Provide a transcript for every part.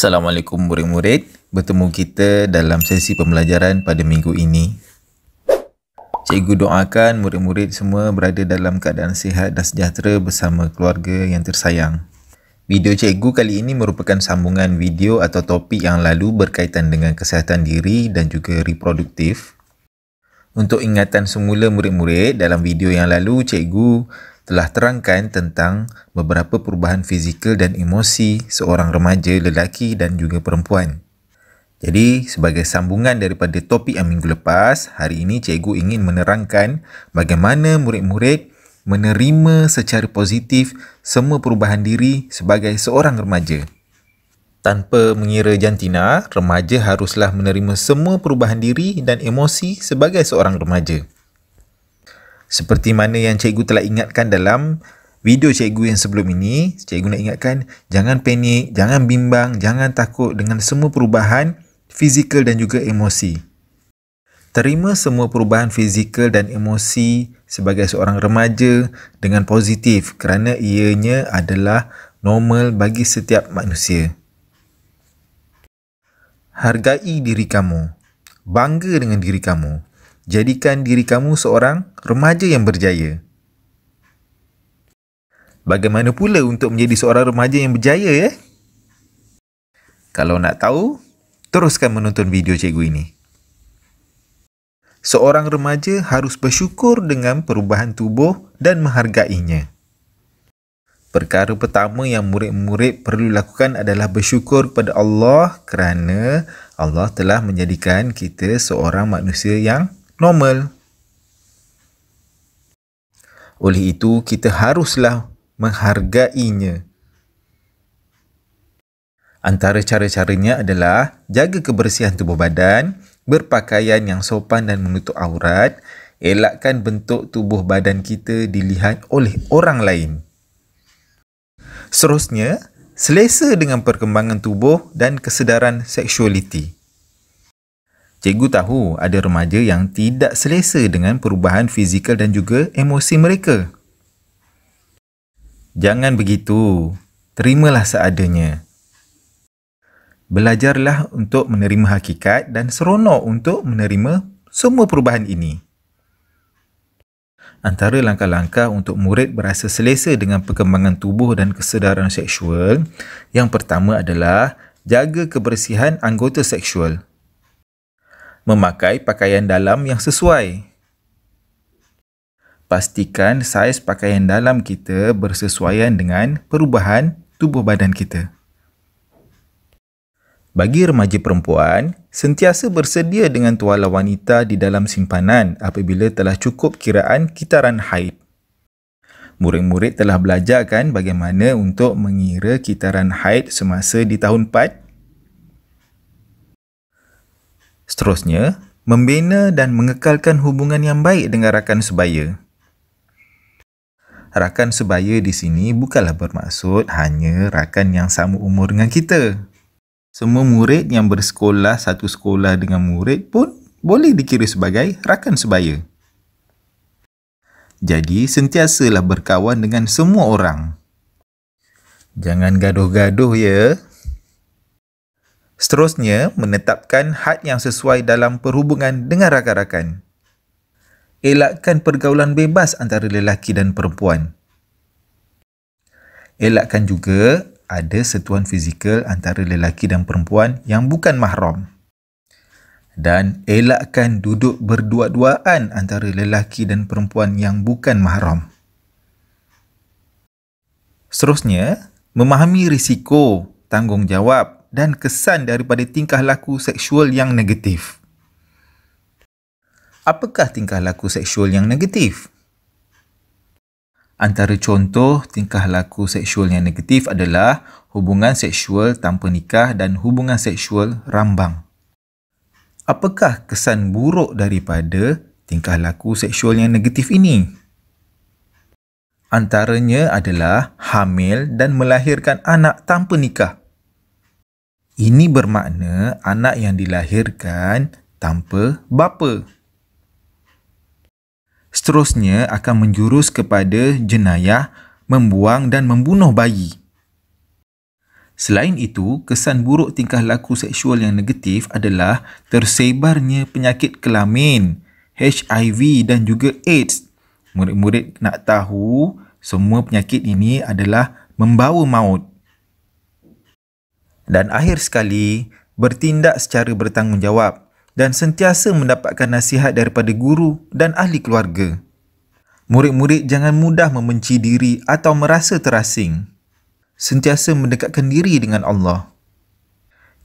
Assalamualaikum murid-murid. Bertemu kita dalam sesi pembelajaran pada minggu ini. Cikgu doakan murid-murid semua berada dalam keadaan sihat dan sejahtera bersama keluarga yang tersayang. Video cikgu kali ini merupakan sambungan video atau topik yang lalu berkaitan dengan kesihatan diri dan juga reproduktif. Untuk ingatan semula murid-murid, dalam video yang lalu cikgu telah terangkan tentang beberapa perubahan fizikal dan emosi seorang remaja lelaki dan juga perempuan. Jadi sebagai sambungan daripada topik yang minggu lepas, hari ini cikgu ingin menerangkan bagaimana murid-murid menerima secara positif semua perubahan diri sebagai seorang remaja. Tanpa mengira jantina, remaja haruslah menerima semua perubahan diri dan emosi sebagai seorang remaja. Seperti mana yang cikgu telah ingatkan dalam video cikgu yang sebelum ini, cikgu nak ingatkan jangan panik, jangan bimbang, jangan takut dengan semua perubahan fizikal dan juga emosi. Terima semua perubahan fizikal dan emosi sebagai seorang remaja dengan positif kerana ianya adalah normal bagi setiap manusia. Hargai diri kamu. Bangga dengan diri kamu jadikan diri kamu seorang remaja yang berjaya. Bagaimana pula untuk menjadi seorang remaja yang berjaya ya? Eh? Kalau nak tahu, teruskan menonton video cikgu ini. Seorang remaja harus bersyukur dengan perubahan tubuh dan menghargainya. Perkara pertama yang murid-murid perlu lakukan adalah bersyukur pada Allah kerana Allah telah menjadikan kita seorang manusia yang normal. Oleh itu, kita haruslah menghargainya. Antara cara-caranya adalah jaga kebersihan tubuh badan, berpakaian yang sopan dan menutup aurat, elakkan bentuk tubuh badan kita dilihat oleh orang lain. Seterusnya, selesa dengan perkembangan tubuh dan kesedaran seksualiti. Cikgu tahu ada remaja yang tidak selesa dengan perubahan fizikal dan juga emosi mereka. Jangan begitu. Terimalah seadanya. Belajarlah untuk menerima hakikat dan seronok untuk menerima semua perubahan ini. Antara langkah-langkah untuk murid berasa selesa dengan perkembangan tubuh dan kesedaran seksual, yang pertama adalah jaga kebersihan anggota seksual memakai pakaian dalam yang sesuai. Pastikan saiz pakaian dalam kita bersesuaian dengan perubahan tubuh badan kita. Bagi remaja perempuan, sentiasa bersedia dengan tuala wanita di dalam simpanan apabila telah cukup kiraan kitaran haid. Murid-murid telah belajar kan bagaimana untuk mengira kitaran haid semasa di tahun 4? Seterusnya, membina dan mengekalkan hubungan yang baik dengan rakan sebaya. Rakan sebaya di sini bukanlah bermaksud hanya rakan yang sama umur dengan kita. Semua murid yang bersekolah satu sekolah dengan murid pun boleh dikira sebagai rakan sebaya. Jadi, sentiasalah berkawan dengan semua orang. Jangan gaduh-gaduh ya. Seterusnya, menetapkan had yang sesuai dalam perhubungan dengan rakan-rakan. Elakkan pergaulan bebas antara lelaki dan perempuan. Elakkan juga ada setuan fizikal antara lelaki dan perempuan yang bukan mahram. Dan elakkan duduk berdua-duaan antara lelaki dan perempuan yang bukan mahram. Seterusnya, memahami risiko tanggungjawab dan kesan daripada tingkah laku seksual yang negatif. Apakah tingkah laku seksual yang negatif? Antara contoh tingkah laku seksual yang negatif adalah hubungan seksual tanpa nikah dan hubungan seksual rambang. Apakah kesan buruk daripada tingkah laku seksual yang negatif ini? Antaranya adalah hamil dan melahirkan anak tanpa nikah. Ini bermakna anak yang dilahirkan tanpa bapa. Seterusnya akan menjurus kepada jenayah membuang dan membunuh bayi. Selain itu, kesan buruk tingkah laku seksual yang negatif adalah tersebarnya penyakit kelamin, HIV dan juga AIDS. Murid-murid nak tahu semua penyakit ini adalah membawa maut dan akhir sekali bertindak secara bertanggungjawab dan sentiasa mendapatkan nasihat daripada guru dan ahli keluarga. Murid-murid jangan mudah membenci diri atau merasa terasing. Sentiasa mendekatkan diri dengan Allah.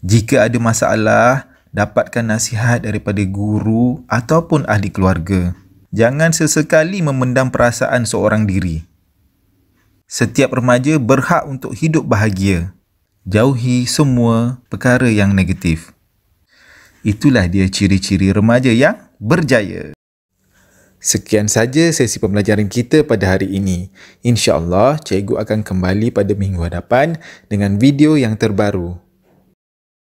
Jika ada masalah, dapatkan nasihat daripada guru ataupun ahli keluarga. Jangan sesekali memendam perasaan seorang diri. Setiap remaja berhak untuk hidup bahagia jauhi semua perkara yang negatif. Itulah dia ciri-ciri remaja yang berjaya. Sekian saja sesi pembelajaran kita pada hari ini. InsyaAllah, cikgu akan kembali pada minggu hadapan dengan video yang terbaru.